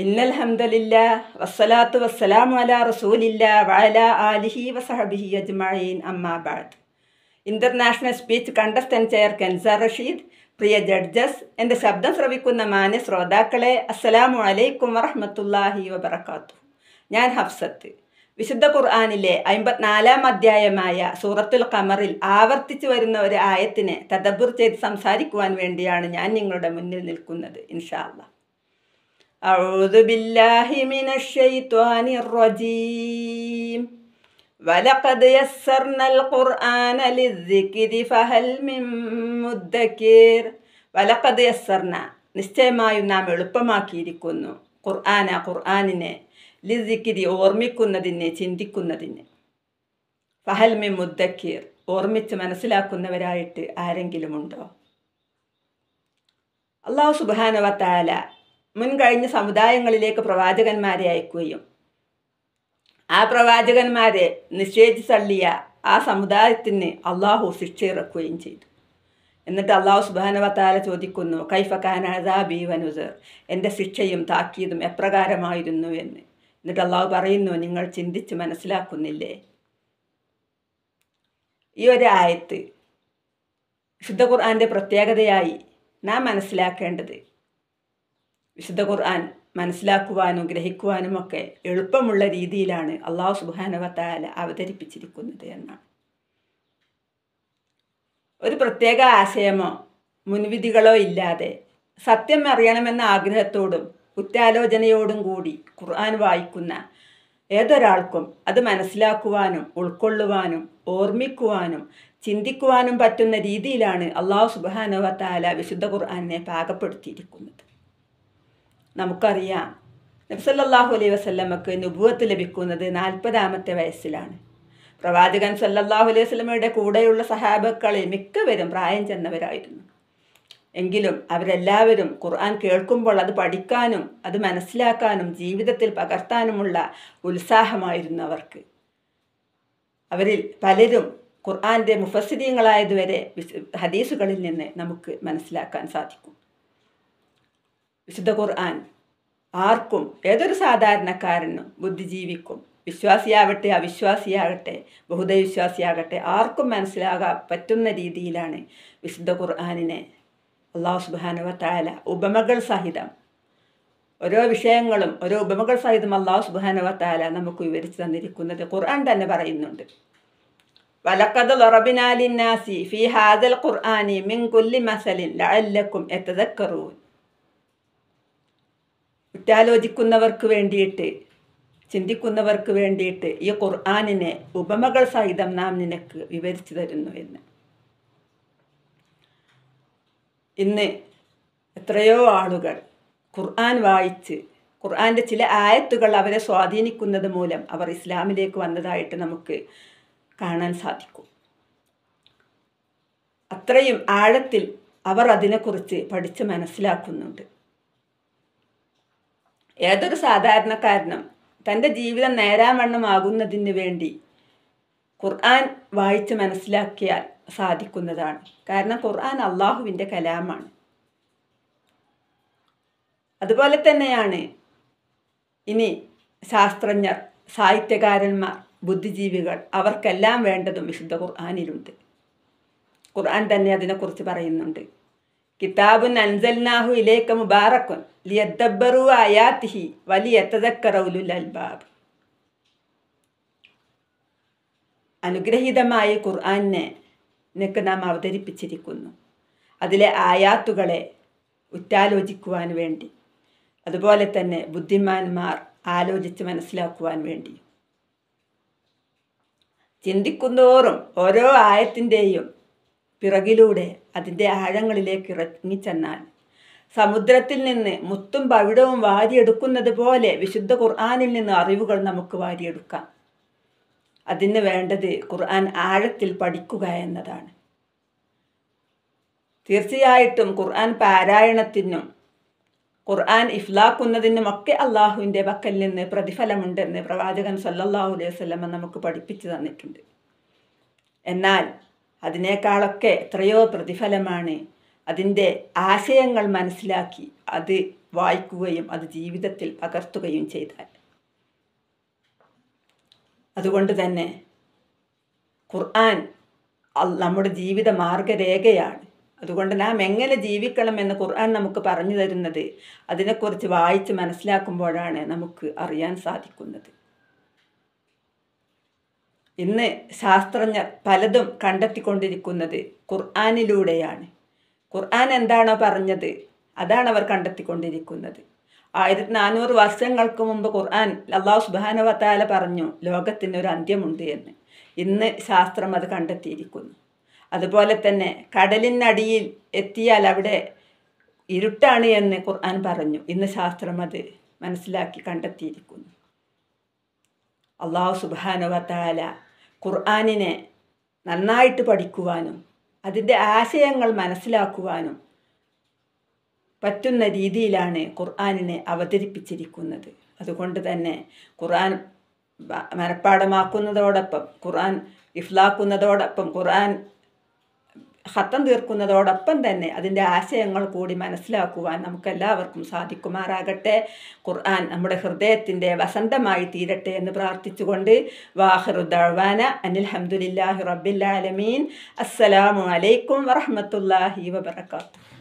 ഇന്നൽ വസ്സലാത്തു വസ്സലാമു റസൂലില്ല വഅല ആലിഹി വസഹബിഹി അജ്മഈൻ അമ്മാ ഇൻ്റർനാഷണൽ സ്പീച്ച് കണ്ടസ്റ്റൻ ചെയർ കെൻസർ റഷീദ് പ്രിയ ജഡ്ജസ് എൻ്റെ ശബ്ദം ശ്രവിക്കുന്ന മാന്യ ശ്രോതാക്കളെ അസ്സലാമു അലൈക്കും വറഹ്മത്തുള്ളാഹി വബറകാത്തു ഞാൻ ഹഫ്സത്ത് വിശുദ്ധ ഖുർആാനിലെ അമ്പത്തിനാലാം അധ്യായമായ സൂറത്തുൽ ഖമറിൽ ആവർത്തിച്ചു വരുന്ന ഒരു ആയത്തിനെ തദബുർ ചെയ്ത് സംസാരിക്കുവാൻ വേണ്ടിയാണ് ഞാൻ നിങ്ങളുടെ മുന്നിൽ നിൽക്കുന്നത് ഇൻഷാ أعوذ بالله من الشيطان الرجيم ولقد يسرنا القرآن للذكر فهل من مدكر ولقد يسرنا നിശ്ചയമായും നാം എളുപ്പമാക്കിയിരിക്കുന്നു ഖുർആന ഖുർആാനിനെ ലിസിക്കിരി ഓർമ്മിക്കുന്നതിന് ചിന്തിക്കുന്നതിന് ഫഹൽമി മുദ്ദക്കീർ ഓർമ്മിച്ച് മനസ്സിലാക്കുന്നവരായിട്ട് ആരെങ്കിലുമുണ്ടോ അള്ളാഹു സുബാനവ താല മുൻകഴിഞ്ഞ സമുദായങ്ങളിലേക്ക് പ്രവാചകന്മാരെ അയക്കുകയും ആ പ്രവാചകന്മാരെ നിശ്ചയിച്ച് തള്ളിയ ആ സമുദായത്തിന് അള്ളാഹു ശിക്ഷയിറക്കുകയും ചെയ്തു എന്നിട്ട് അള്ളാഹു സുബാനവത്താല ചോദിക്കുന്നു കൈഫ അതാബി വനുസർ എൻ്റെ ശിക്ഷയും താക്കീതും എപ്രകാരമായിരുന്നു എന്ന് എന്നിട്ട് അള്ളാഹു പറയുന്നു നിങ്ങൾ ചിന്തിച്ച് മനസ്സിലാക്കുന്നില്ലേ ഈ ഒരു ആയത്ത് ശുദ്ധ ഖുർആാൻ്റെ പ്രത്യേകതയായി നാം മനസ്സിലാക്കേണ്ടത് വിശുദ്ധ ഖുർആൻ മനസ്സിലാക്കുവാനും ഗ്രഹിക്കുവാനും ഒക്കെ എളുപ്പമുള്ള രീതിയിലാണ് അള്ളാഹു സുബാനവത്താല അവതരിപ്പിച്ചിരിക്കുന്നത് എന്നാണ് ഒരു പ്രത്യേക ആശയമോ മുൻവിധികളോ ഇല്ലാതെ സത്യം അറിയണമെന്ന ആഗ്രഹത്തോടും കുറ്റാലോചനയോടും കൂടി ഖുർആൻ വായിക്കുന്ന ഏതൊരാൾക്കും അത് മനസ്സിലാക്കുവാനും ഉൾക്കൊള്ളുവാനും ഓർമ്മിക്കുവാനും ചിന്തിക്കുവാനും പറ്റുന്ന രീതിയിലാണ് അള്ളാഹു സുബാനവത്താല വിശുദ്ധ ഖുർആാനെ പാകപ്പെടുത്തിയിരിക്കുന്നത് നമുക്കറിയാം നബ്സല്ലാഹു അലൈ വസ്ല്ലമക്ക് നുബുവത്ത് ലഭിക്കുന്നത് നാൽപ്പതാമത്തെ വയസ്സിലാണ് പ്രവാചകൻ സല്ലല്ലാഹു അലൈഹി വസ്ലമയുടെ കൂടെയുള്ള സഹാബക്കളിൽ മിക്കവരും പ്രായം ചെന്നവരായിരുന്നു എങ്കിലും അവരെല്ലാവരും ഖുർആൻ കേൾക്കുമ്പോൾ അത് പഠിക്കാനും അത് മനസ്സിലാക്കാനും ജീവിതത്തിൽ പകർത്താനുമുള്ള ഉത്സാഹമായിരുന്നു അവർക്ക് അവരിൽ പലരും ഖുർആൻ്റെ മുഫസിദീങ്ങളായതുവരെ ഹദീസുകളിൽ നിന്ന് നമുക്ക് മനസ്സിലാക്കാൻ സാധിക്കും വിശുദ്ധ ഖുർആൻ ആർക്കും ഏതൊരു സാധാരണക്കാരനും ബുദ്ധിജീവിക്കും വിശ്വാസിയാകട്ടെ അവിശ്വാസിയാകട്ടെ ബഹുദൈവിശ്വാസിയാകട്ടെ ആർക്കും മനസ്സിലാകാൻ പറ്റുന്ന രീതിയിലാണ് വിശുദ്ധ ഖുർആാനിനെ അള്ളാഹു സുബാനുവ താല ഉപമകൾ സഹിതം ഓരോ വിഷയങ്ങളും ഓരോ ഉപമകൾ സഹിതം അള്ളാഹു സുബാനുവ താല നമുക്ക് വിവരിച്ചു തന്നിരിക്കുന്നത് ഖുർആൻ തന്നെ പറയുന്നുണ്ട് വലക്കത് നാസി ഫി ഹാദൽ ഖുർആാനി മിൻ മസലിൻ ലഅല്ലക്കും എത്തതക്കറൂൻ കുറ്റാലോചിക്കുന്നവർക്ക് വേണ്ടിയിട്ട് ചിന്തിക്കുന്നവർക്ക് വേണ്ടിയിട്ട് ഈ ഖുർആാനിനെ ഉപമകൾ സഹിതം നാം നിനക്ക് വിവരിച്ചു തരുന്നു എന്ന് ഇന്ന് എത്രയോ ആളുകൾ ഖുർആൻ വായിച്ച് ഖുർആൻ്റെ ചില ആയത്തുകൾ അവരെ സ്വാധീനിക്കുന്നത് മൂലം അവർ ഇസ്ലാമിലേക്ക് വന്നതായിട്ട് നമുക്ക് കാണാൻ സാധിക്കും അത്രയും ആഴത്തിൽ അവർ അതിനെക്കുറിച്ച് പഠിച്ച് മനസ്സിലാക്കുന്നുണ്ട് ഏതൊരു സാധാരണക്കാരനും തൻ്റെ ജീവിതം നേരാമണ്ണമാകുന്നതിന് വേണ്ടി ഖുർആൻ വായിച്ച് മനസ്സിലാക്കിയാൽ സാധിക്കുന്നതാണ് കാരണം ഖുർആൻ അള്ളാഹുവിൻ്റെ കലാമാണ് അതുപോലെ തന്നെയാണ് ഇനി ശാസ്ത്രജ്ഞർ സാഹിത്യകാരന്മാർ ബുദ്ധിജീവികൾ അവർക്കെല്ലാം വേണ്ടതും വിശുദ്ധ ഖുർആാനിലുണ്ട് ഖുർആൻ തന്നെ അതിനെക്കുറിച്ച് പറയുന്നുണ്ട് കിതാബുൻ അൻസൽനാഹു ഇലേക്ക് മുബാറക്കുൻ ലിയദ്ദബ്ബറു ആയാത്തിഹി വലിയ തദക്കറൗലുൽ അൽബാബ് അനുഗ്രഹീതമായ ഖുർആനെ നിനക്ക് നാം അവതരിപ്പിച്ചിരിക്കുന്നു അതിലെ ആയാത്തുകളെ ഉറ്റാലോചിക്കുവാൻ വേണ്ടി അതുപോലെ തന്നെ ബുദ്ധിമാന്മാർ ആലോചിച്ച് മനസ്സിലാക്കുവാൻ വേണ്ടി ചിന്തിക്കുന്നോറും ഓരോ ആയത്തിൻ്റെയും പിറകിലൂടെ അതിൻ്റെ ആഴങ്ങളിലേക്ക് ഇറങ്ങിച്ചെന്നാൽ സമുദ്രത്തിൽ നിന്ന് മുത്തും പവിടവും വാരിയെടുക്കുന്നത് പോലെ വിശുദ്ധ ഖുർആാനിൽ നിന്ന് അറിവുകൾ നമുക്ക് വാരിയെടുക്കാം അതിന് വേണ്ടത് ഖുർആൻ ആഴത്തിൽ പഠിക്കുക എന്നതാണ് തീർച്ചയായിട്ടും ഖുർആൻ പാരായണത്തിനും ഖുർആൻ ഇഫ്ലാക്കുന്നതിനുമൊക്കെ അള്ളാഹുവിൻ്റെ പക്കൽ നിന്ന് പ്രതിഫലമുണ്ടെന്ന് പ്രവാചകൻ സല്ലല്ലാഹു അലൈഹി വസല്ലമ നമുക്ക് പഠിപ്പിച്ചു തന്നിട്ടുണ്ട് എന്നാൽ അതിനേക്കാളൊക്കെ എത്രയോ പ്രതിഫലമാണ് അതിൻ്റെ ആശയങ്ങൾ മനസ്സിലാക്കി അത് വായിക്കുകയും അത് ജീവിതത്തിൽ പകർത്തുകയും ചെയ്താൽ അതുകൊണ്ട് തന്നെ ഖുർആൻ നമ്മുടെ ജീവിത മാർഗരേഖയാണ് അതുകൊണ്ട് നാം എങ്ങനെ ജീവിക്കണമെന്ന് ഖുർആൻ നമുക്ക് പറഞ്ഞു തരുന്നത് അതിനെക്കുറിച്ച് വായിച്ച് മനസ്സിലാക്കുമ്പോഴാണ് നമുക്ക് അറിയാൻ സാധിക്കുന്നത് ഇന്ന് ശാസ്ത്രജ്ഞർ പലതും കണ്ടെത്തിക്കൊണ്ടിരിക്കുന്നത് ഖുർആാനിലൂടെയാണ് ഖുർആൻ എന്താണോ പറഞ്ഞത് അതാണ് അവർ കണ്ടെത്തിക്കൊണ്ടിരിക്കുന്നത് ആയിരത്തി നാനൂറ് വർഷങ്ങൾക്ക് മുമ്പ് ഖുർആൻ അള്ളാഹു സുബാനുവത്താല പറഞ്ഞു ലോകത്തിന് ഒരു അന്ത്യമുണ്ട് എന്ന് ഇന്ന് ശാസ്ത്രം അത് കണ്ടെത്തിയിരിക്കുന്നു അതുപോലെ തന്നെ കടലിനടിയിൽ എത്തിയാൽ അവിടെ ഇരുട്ടാണ് എന്ന് ഖുർആൻ പറഞ്ഞു ഇന്ന് ശാസ്ത്രം അത് മനസ്സിലാക്കി കണ്ടെത്തിയിരിക്കുന്നു അള്ളാഹു സുബാനുവത്തായ ഖുർആാനിനെ നന്നായിട്ട് പഠിക്കുവാനും അതിൻ്റെ ആശയങ്ങൾ മനസ്സിലാക്കുവാനും പറ്റുന്ന രീതിയിലാണ് ഖുർആാനിനെ അവതരിപ്പിച്ചിരിക്കുന്നത് അതുകൊണ്ട് തന്നെ ഖുർആൻ മനഃപ്പാടമാക്കുന്നതോടൊപ്പം ഖുർആൻ ഇഫ്ലാക്കുന്നതോടൊപ്പം ഖുർആൻ ഹത്തം തീർക്കുന്നതോടൊപ്പം തന്നെ അതിൻ്റെ ആശയങ്ങൾ കൂടി മനസ്സിലാക്കുവാൻ നമുക്കെല്ലാവർക്കും സാധിക്കുമാറാകട്ടെ ഖുർആൻ നമ്മുടെ ഹൃദയത്തിൻ്റെ വസന്തമായി തീരട്ടെ എന്ന് പ്രാർത്ഥിച്ചുകൊണ്ട് വാഹറുദ്വാന അനിൽഹമുല്ലാഹി റബ്ബില്ലാലമീൻ അസ്സലാമു അലൈക്കും വറഹമത്തല്ലാഹി വാത്തു